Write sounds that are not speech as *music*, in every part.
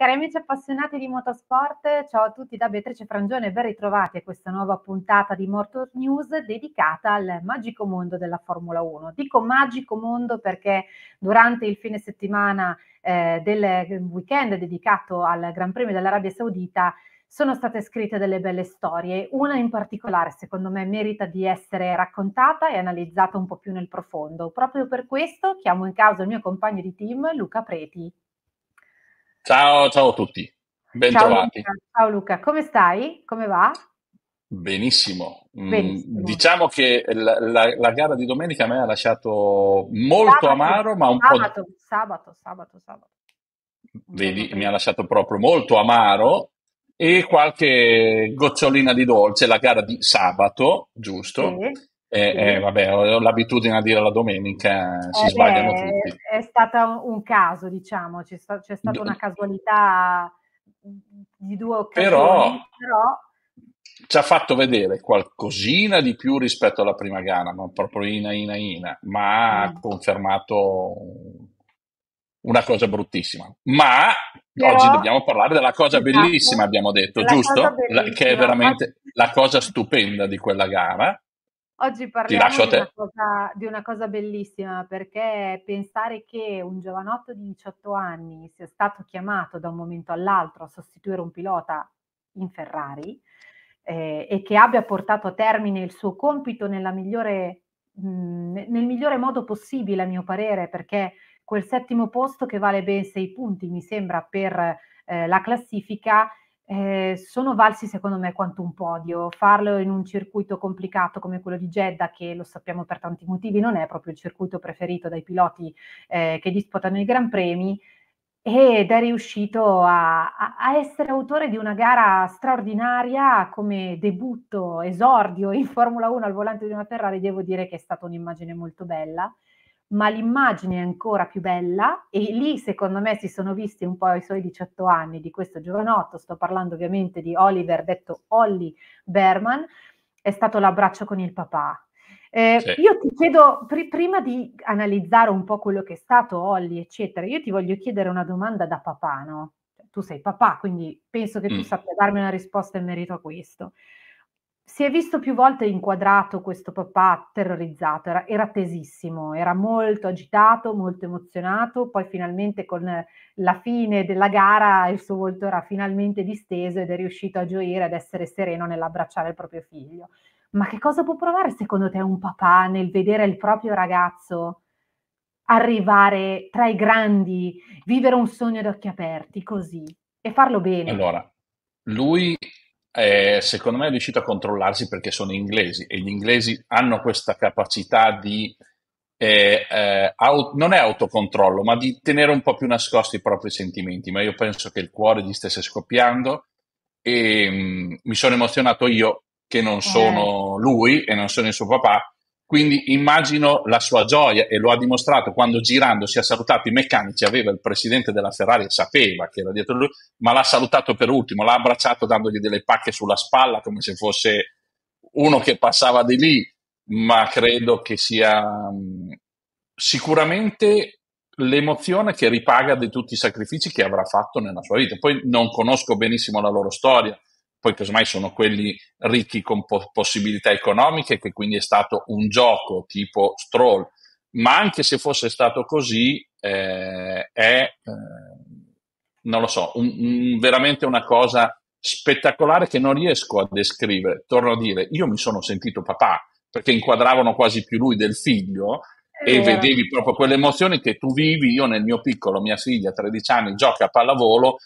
Cari amici appassionati di motorsport, ciao a tutti da Beatrice Frangione e ben ritrovati a questa nuova puntata di Motor News dedicata al magico mondo della Formula 1. Dico magico mondo perché durante il fine settimana eh, del weekend dedicato al Gran Premio dell'Arabia Saudita sono state scritte delle belle storie, una in particolare secondo me merita di essere raccontata e analizzata un po' più nel profondo. Proprio per questo chiamo in causa il mio compagno di team Luca Preti. Ciao, ciao a tutti, bentrovati. Ciao, ciao Luca, come stai? Come va? Benissimo. Mm, Benissimo. Diciamo che la, la, la, gara di domenica me ha lasciato molto sabato, amaro, ma un sabato, po'. Sabato, sabato, sabato. Vedi, mi ha lasciato proprio molto amaro e qualche gocciolina di dolce, la gara di sabato, giusto? Sì. E, eh, vabbè, ho l'abitudine a dire la domenica, eh, si eh, sbagliano tutti. È stato un, caso, diciamo, c'è, sta, c'è stata una casualità di due occasioni, però, però, ci ha fatto vedere qualcosina di più rispetto alla prima gara, non proprio ina ina ina, ma ha mm. confermato una cosa bruttissima. Ma però, oggi dobbiamo parlare della cosa esatto, bellissima, abbiamo detto, giusto? La, che è veramente la cosa stupenda di quella gara Oggi parliamo di una, cosa, di una, cosa, bellissima perché pensare che un giovanotto di 18 anni sia stato chiamato da un momento all'altro a sostituire un pilota in Ferrari eh, e che abbia portato a termine il suo compito migliore, mh, mm, nel migliore modo possibile, a mio parere, perché quel settimo posto che vale ben sei punti, mi sembra, per eh, la classifica eh, sono valsi secondo me quanto un podio. Farlo in un circuito complicato come quello di Jeddah, che lo sappiamo per tanti motivi, non è proprio il circuito preferito dai piloti eh, che disputano i Gran Premi, ed è riuscito a, a, essere autore di una gara straordinaria come debutto, esordio in Formula 1 al volante di una Ferrari, devo dire che è stata un'immagine molto bella ma l'immagine è ancora più bella e lì secondo me si sono visti un po' i suoi 18 anni di questo giovanotto, sto parlando ovviamente di Oliver, detto Olly Berman, è stato l'abbraccio con il papà. Eh, sì. Io ti chiedo, pr- prima di analizzare un po' quello che è stato Olly, eccetera, io ti voglio chiedere una domanda da papà, no? Tu sei papà, quindi penso che tu mm. sappia darmi una risposta in merito a questo si è visto più volte inquadrato questo papà terrorizzato, era, era, tesissimo, era molto agitato, molto emozionato, poi finalmente con la fine della gara il suo volto era finalmente disteso ed è riuscito a gioire ad essere sereno nell'abbracciare il proprio figlio. Ma che cosa può provare secondo te un papà nel vedere il proprio ragazzo arrivare tra i grandi, vivere un sogno ad occhi aperti così e farlo bene? Allora, lui eh, secondo me è riuscito a controllarsi perché sono inglesi e gli inglesi hanno questa capacità di, eh, eh, aut- non è autocontrollo, ma di tenere un po' più nascosti i propri sentimenti. Ma io penso che il cuore gli stesse scoppiando e mh, mm, mi sono emozionato io che non eh. sono lui e non sono il suo papà quindi immagino la sua gioia e lo ha dimostrato quando girando si è salutato i meccanici, aveva il presidente della Ferrari, sapeva che era dietro lui, ma l'ha salutato per ultimo, l'ha abbracciato dandogli delle pacche sulla spalla come se fosse uno che passava di lì, ma credo che sia sicuramente l'emozione che ripaga di tutti i sacrifici che avrà fatto nella sua vita. Poi non conosco benissimo la loro storia, poi casomai sono quelli ricchi con po- possibilità economiche, che quindi è stato un gioco tipo Stroll, ma anche se fosse stato così, eh, è, eh, non lo so, un, un, veramente una cosa spettacolare che non riesco a descrivere. Torno a dire, io mi sono sentito papà, perché inquadravano quasi più lui del figlio, e vedevi proprio quelle emozioni che tu vivi. Io nel mio piccolo, mia figlia, a 13 anni, gioca a pallavolo,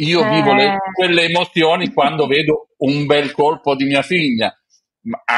io eh... vivo le, quelle emozioni quando vedo un bel colpo di mia figlia,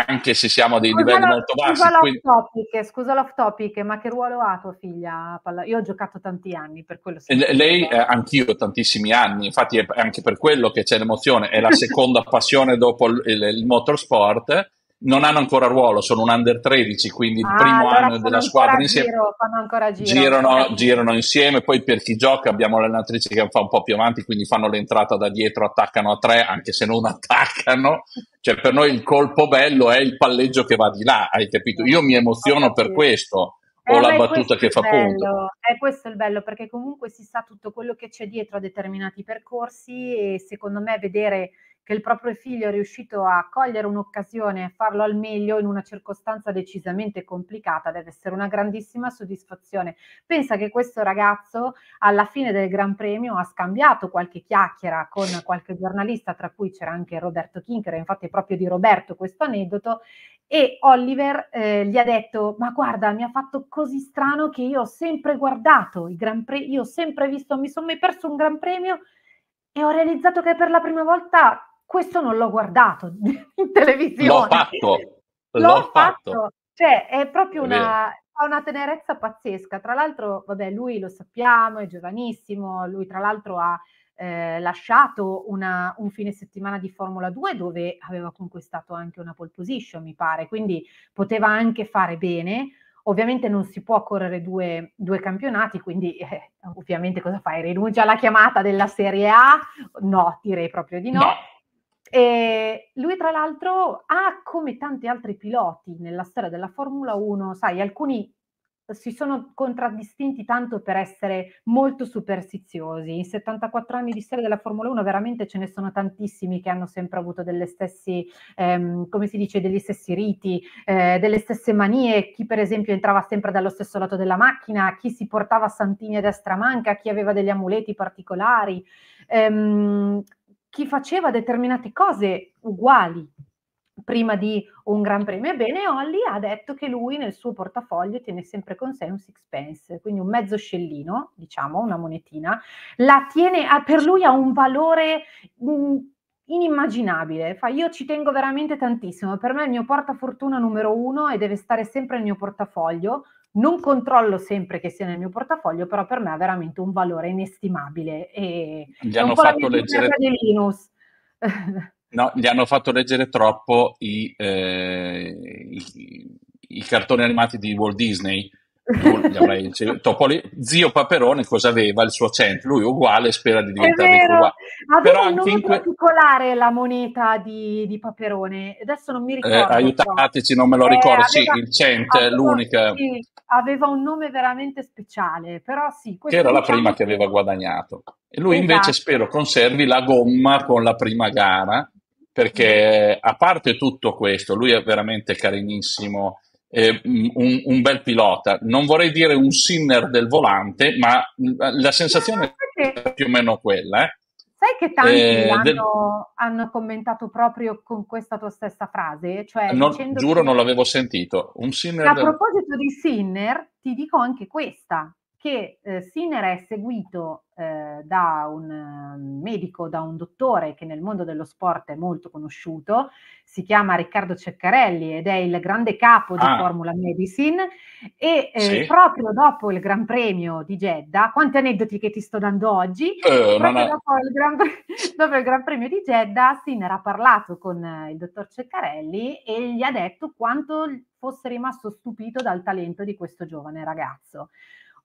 anche se siamo a dei scusa livelli lo, molto bassi. Scusa, quindi... topic, scusa l'off topic, ma che ruolo ha tua figlia? Io ho giocato tanti anni, per quello. Lei, eh, anch'io, tantissimi anni, infatti è anche per quello che c'è l'emozione, è la *laughs* seconda passione dopo il, il motorsport non hanno ancora ruolo, sono un under 13, quindi il ah, primo allora anno della squadra insieme. Giro, fanno ancora giro. Girano, girano, insieme, poi per chi gioca abbiamo l'allenatrice che fa un po' più avanti, quindi fanno l'entrata da dietro, attaccano a tre, anche se non *laughs* attaccano. Cioè per noi il colpo bello è il palleggio che va di là, hai capito? Io mi emoziono per questo. Eh, o la battuta che fa bello, punto. È questo il bello, perché comunque si sa tutto quello che c'è dietro a determinati percorsi e secondo me vedere che il proprio figlio è riuscito a cogliere un'occasione e farlo al meglio in una circostanza decisamente complicata deve essere una grandissima soddisfazione. Pensa che questo ragazzo alla fine del Gran Premio ha scambiato qualche chiacchiera con qualche giornalista, tra cui c'era anche Roberto Kinker, infatti è proprio di Roberto questo aneddoto, e Oliver eh, gli ha detto ma guarda mi ha fatto così strano che io ho sempre guardato i Gran Premi, io ho sempre visto, mi sono mai perso un Gran Premio e ho realizzato che per la prima volta questo non l'ho guardato *laughs* in televisione. L'ho fatto. L'ho, l'ho fatto. fatto. Cioè, è proprio è una, una tenerezza pazzesca. Tra l'altro, vabbè, lui lo sappiamo, è giovanissimo, lui tra l'altro ha eh, lasciato una, un fine settimana di Formula 2 dove aveva conquistato anche una pole position, mi pare, quindi poteva anche fare bene. Ovviamente non si può correre due, due campionati, quindi eh, ovviamente cosa fai? Rinuncia alla chiamata della Serie A? No, direi proprio di no. no. E lui, tra l'altro, ha come tanti altri piloti nella storia della Formula 1, sai, alcuni si sono contraddistinti tanto per essere molto superstiziosi. In 74 anni di storia della Formula 1 veramente ce ne sono tantissimi che hanno sempre avuto delle stessi, ehm, come si dice, degli stessi riti, eh, delle stesse manie, chi per esempio entrava sempre dallo stesso lato della macchina, chi si portava santini a destra manca, chi aveva degli amuleti particolari. Ehm, chi faceva determinate cose uguali prima di un Gran Premio. Ebbene, Olli ha detto che lui nel suo portafoglio tiene sempre con sé un sixpence, quindi un mezzo scellino, diciamo, una monetina, la tiene, per lui ha un valore mm, inimmaginabile. Fa, io ci tengo veramente tantissimo, per me è il mio portafortuna numero uno e deve stare sempre nel mio portafoglio, non controllo sempre che sia nel mio portafoglio, però per me ha veramente un valore inestimabile. E gli hanno fatto leggere di Linus. *laughs* No, gli hanno fatto leggere troppo i, eh, i, i cartoni animati di Walt Disney tu gli Topoli, zio Paperone cosa aveva il suo cento, lui uguale spera di diventare uguale. Aveva Però un nome que... particolare la moneta di, di, Paperone, adesso non mi eh, ricordo. Eh, aiutateci, non me lo ricordo, eh, sì, aveva, il cent è l'unica. Sì, aveva un nome veramente speciale, però sì. Che era diciamo la prima che aveva guadagnato. E lui esatto. invece spero conservi la gomma con la prima gara, perché a parte tutto questo, lui è veramente carinissimo eh, un, un, bel pilota. Non vorrei dire un sinner del volante, ma la sensazione è più o meno quella. Eh. Sai che tanti eh, hanno, del... hanno, commentato proprio con questa tua stessa frase? Cioè, non, giuro, che... non l'avevo sentito. Un Sinner A del... proposito di Sinner, ti dico anche questa che eh, Sinner è seguito eh, da un ehm, medico, da un dottore che nel mondo dello sport è molto conosciuto, si chiama Riccardo Ceccarelli ed è il grande capo di ah. Formula Medicine e eh, sì. proprio dopo il Gran Premio di Jeddah, quanti aneddoti che ti sto dando oggi, uh, proprio dopo il, Gran, *laughs* dopo il, Gran, Premio di Jeddah Sinner ha parlato con eh, il dottor Ceccarelli e gli ha detto quanto fosse rimasto stupito dal talento di questo giovane ragazzo.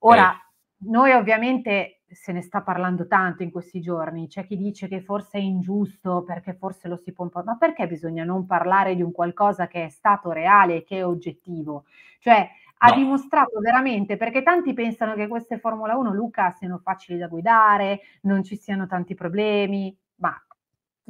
Ora, eh. noi ovviamente se ne sta parlando tanto in questi giorni, c'è chi dice che forse è ingiusto perché forse lo si può un po', ma perché bisogna non parlare di un qualcosa che è stato reale e che è oggettivo? Cioè, ha no. dimostrato veramente, perché tanti pensano che queste Formula 1, Luca, siano facili da guidare, non ci siano tanti problemi, ma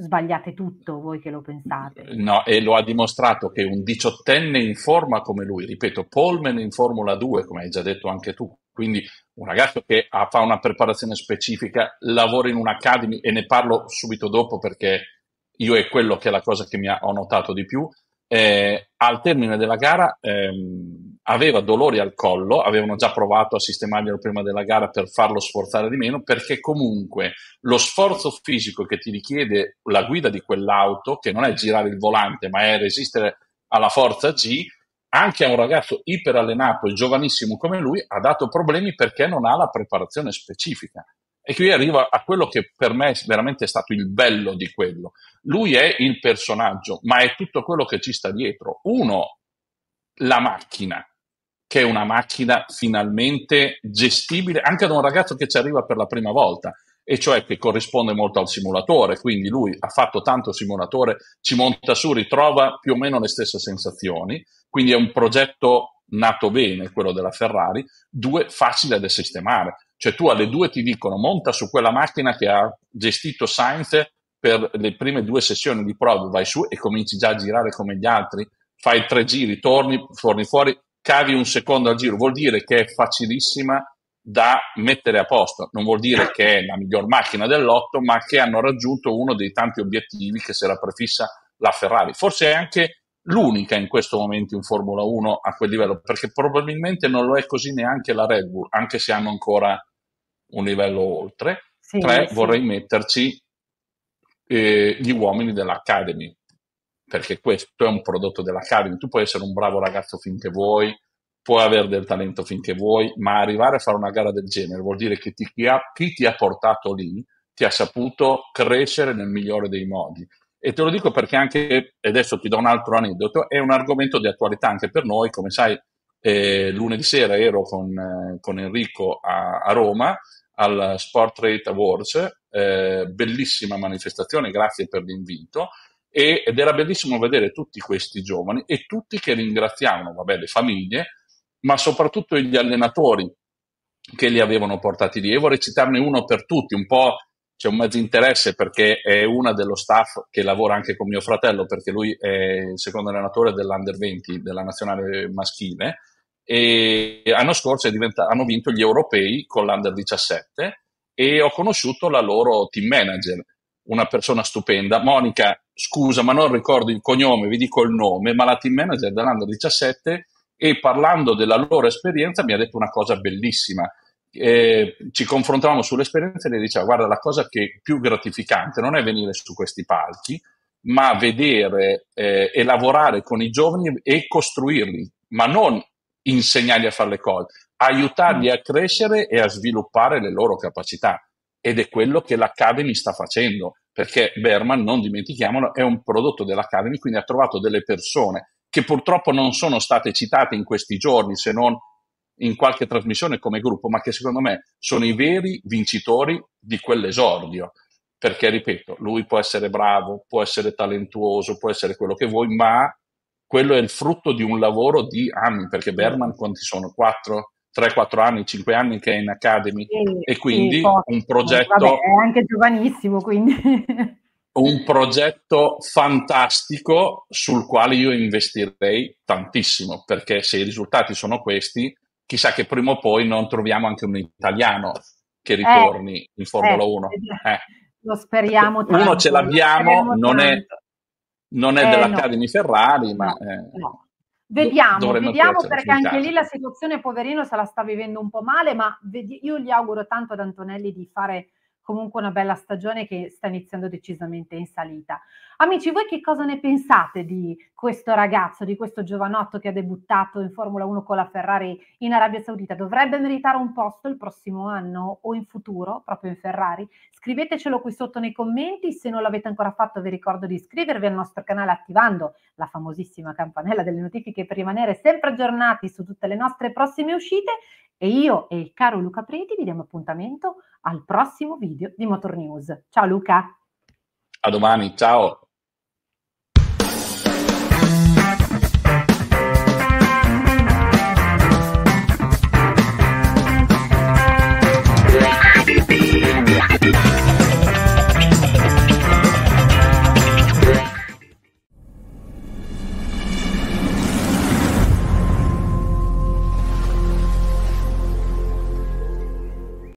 sbagliate tutto voi che lo pensate. No, e lo ha dimostrato che un diciottenne in forma come lui, ripeto, Polman in Formula 2, come hai già detto anche tu, quindi un ragazzo che ha, fa una preparazione specifica, lavora in un'academy e ne parlo subito dopo perché io è quello che è la cosa che mi ha, ho notato di più. Eh, al termine della gara ehm, aveva dolori al collo, avevano già provato a sistemarglielo prima della gara per farlo sforzare di meno, perché comunque lo sforzo fisico che ti richiede la guida di quell'auto, che non è girare il volante, ma è resistere alla forza G, anche a un ragazzo iperallenato e giovanissimo come lui ha dato problemi perché non ha la preparazione specifica. E qui arriva a quello che per me è veramente è stato il bello di quello. Lui è il personaggio, ma è tutto quello che ci sta dietro. Uno, la macchina, che è una macchina finalmente gestibile anche da un ragazzo che ci arriva per la prima volta e cioè che corrisponde molto al simulatore, quindi lui ha fatto tanto simulatore, ci monta su, ritrova più o meno le stesse sensazioni, quindi è un progetto nato bene, quello della Ferrari, due, facile da sistemare, cioè tu alle due ti dicono monta su quella macchina che ha gestito Sainz per le prime due sessioni di prova, vai su e cominci già a girare come gli altri, fai tre giri, torni, torni fuori, cavi un secondo al giro, vuol dire che è facilissima da mettere a posto. Non vuol dire eh. che è la miglior macchina del lotto, ma che hanno raggiunto uno dei tanti obiettivi che si era prefissa la Ferrari. Forse è anche l'unica in questo momento in Formula 1 a quel livello, perché probabilmente non lo è così neanche la Red Bull, anche se hanno ancora un livello oltre. Sì, Tre, eh sì. vorrei metterci eh, gli uomini dell'Academy, perché questo è un prodotto dell'Academy. Tu puoi essere un bravo ragazzo finché vuoi, puoi avere del talento finché vuoi, ma arrivare a fare una gara del genere vuol dire che ti, chi, ha, chi ti ha portato lì ti ha saputo crescere nel migliore dei modi. E te lo dico perché anche, e adesso ti do un altro aneddoto, è un argomento di attualità anche per noi, come sai, eh, lunedì sera ero con, eh, con Enrico a, a, Roma al Sport Trade Awards, eh, bellissima manifestazione, grazie per l'invito, e, ed era bellissimo vedere tutti questi giovani e tutti che ringraziavano, vabbè, le famiglie, ma soprattutto gli allenatori che li avevano portati lì. E vorrei citarne uno per tutti, un po' c'è un mezzo interesse perché è una dello staff che lavora anche con mio fratello, perché lui è il secondo allenatore dell'Under 20 della nazionale maschile. E l'anno scorso diventa- hanno vinto gli europei con l'Under 17 e ho conosciuto la loro team manager, una persona stupenda. Monica, scusa, ma non ricordo il cognome, vi dico il nome, ma la team manager dell'Under 17 e parlando della loro esperienza mi ha detto una cosa bellissima. Eh, ci confrontavamo sull'esperienza e le diceva guarda la cosa che più gratificante non è venire su questi palchi ma vedere eh, e lavorare con i giovani e costruirli ma non insegnargli a fare le cose aiutarli a crescere e a sviluppare le loro capacità ed è quello che l'Academy sta facendo perché Berman non dimentichiamolo è un prodotto dell'Academy quindi ha trovato delle persone che purtroppo non sono state citate in questi giorni, se non in qualche trasmissione come gruppo, ma che secondo me sono i veri vincitori di quell'esordio. Perché, ripeto, lui può essere bravo, può essere talentuoso, può essere quello che vuoi, ma quello è il frutto di un lavoro di anni, perché Berman quanti sono? 4, 3, 4 anni, 5 anni che è in Academy sì, e quindi sì, un progetto... Vabbè, è anche giovanissimo, quindi un progetto fantastico sul quale io investirei tantissimo, perché se i risultati sono questi, chissà che prima o poi non troviamo anche un italiano che eh, ritorni eh, in Formula 1. Eh, eh. Lo speriamo tanto. Uno ce l'abbiamo, non è, non è eh, dell'Academy no. Ferrari, ma... No. Vediamo, vediamo perché anche lì la situazione poverino se la sta vivendo un po' male, ma io gli auguro tanto ad Antonelli di fare comunque una bella stagione che sta iniziando decisamente in salita. Amici, voi che cosa ne pensate di questo ragazzo, di questo giovanotto che ha debuttato in Formula 1 con la Ferrari in Arabia Saudita? Dovrebbe meritare un posto il prossimo anno o in futuro, proprio in Ferrari? Scrivetecelo qui sotto nei commenti, se non l'avete ancora fatto vi ricordo di iscrivervi al nostro canale attivando la famosissima campanella delle notifiche per rimanere sempre aggiornati su tutte le nostre prossime uscite e io e il caro Luca Preti vi diamo appuntamento al prossimo video di Motor News. Ciao Luca! A domani, ciao!